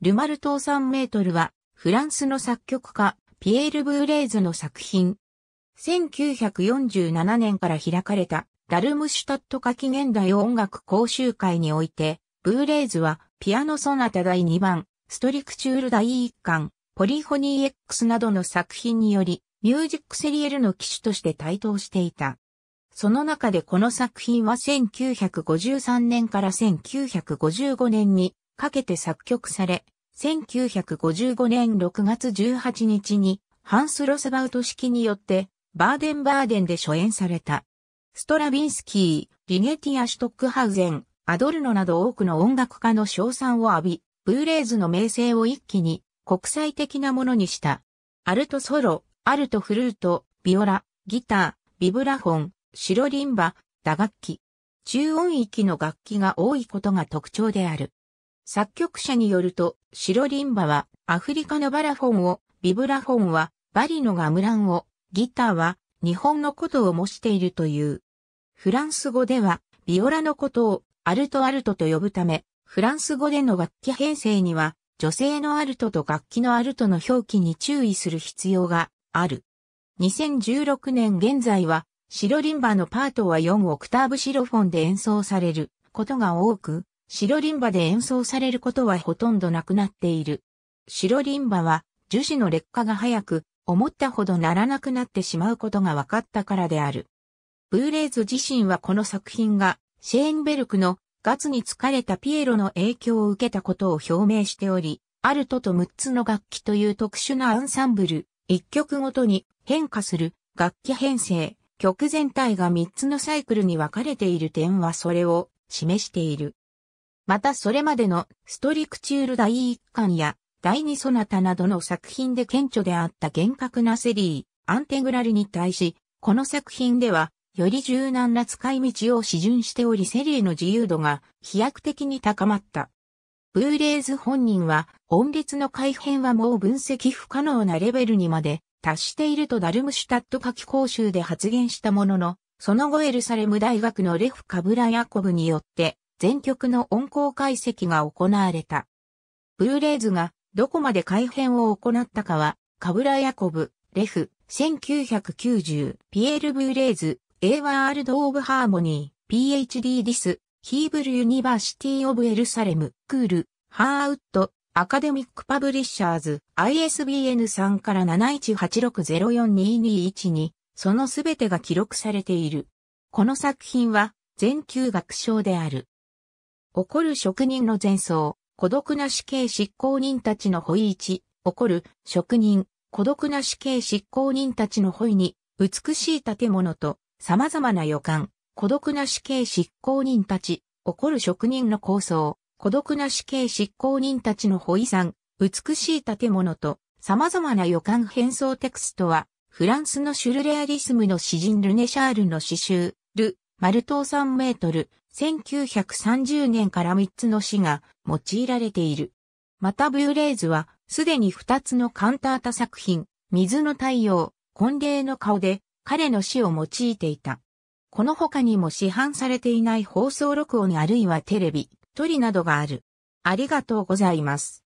ルマルト3メートルは、フランスの作曲家、ピエール・ブーレーズの作品。1947年から開かれた、ダルムシュタット夏季現代音楽講習会において、ブーレーズは、ピアノソナタ第2番、ストリクチュール第1巻、ポリフォニー X などの作品により、ミュージックセリエルの機種として台頭していた。その中でこの作品は1953年から1955年にかけて作曲され、1955年6月18日にハンス・ロスバウト式によってバーデン・バーデンで初演された。ストラビンスキー、リゲティア・シュトックハウゼン、アドルノなど多くの音楽家の賞賛を浴び、ブーレーズの名声を一気に国際的なものにした。アルトソロ、アルトフルート、ビオラ、ギター、ビブラフォン、シロリンバ、打楽器。中音域の楽器が多いことが特徴である。作曲者によると、白リンバはアフリカのバラフォンを、ビブラフォンはバリのガムランを、ギターは日本のことを模しているという。フランス語では、ビオラのことをアルトアルトと呼ぶため、フランス語での楽器編成には、女性のアルトと楽器のアルトの表記に注意する必要がある。2016年現在は、白リンバのパートは4オクターブシロフォンで演奏されることが多く、白リンバで演奏されることはほとんどなくなっている。白リンバは樹脂の劣化が早く、思ったほどならなくなってしまうことが分かったからである。ブーレーズ自身はこの作品が、シェーンベルクのガツに疲れたピエロの影響を受けたことを表明しており、アルトと6つの楽器という特殊なアンサンブル、1曲ごとに変化する楽器編成、曲全体が3つのサイクルに分かれている点はそれを示している。またそれまでのストリクチュール第1巻や第2ソナタなどの作品で顕著であった厳格なセリー、アンテグラルに対し、この作品では、より柔軟な使い道を指準しておりセリーの自由度が飛躍的に高まった。ブーレーズ本人は、音列の改変はもう分析不可能なレベルにまで達しているとダルムシュタット書き講習で発言したものの、その後エルサレム大学のレフ・カブラ・ヤコブによって全曲の音効解析が行われた。ブルーレイズがどこまで改編を行ったかは、カブラ・ヤコブ、レフ、1990、ピエール・ブーレイズ、A ワールド・オブ・ハーモニー、PhD ディス、ヒーブル・ユニバーシティ・オブ・エルサレム、クール、ハーアウッド、アカデミック・パブリッシャーズ、ISBN3 から7 1 8 6 0 4 2 2 1に、そのすべてが記録されている。この作品は、全球楽章である。起こる職人の前奏、孤独な死刑執行人たちの保育、一、起こる職人、孤独な死刑執行人たちの保育に、美しい建物と様々な予感、孤独な死刑執行人たち、起こる職人の構想、孤独な死刑執行人たちの保意産、美しい建物と様々な予感変装テクストは、フランスのシュルレアリスムの詩人ルネシャールの詩集、ル・丸サ3メートル、1930年から3つの詩が用いられている。またブーレイズは、すでに2つのカンタータ作品、水の太陽、婚礼の顔で、彼の詩を用いていた。この他にも市販されていない放送録音あるいはテレビ、撮りなどがある。ありがとうございます。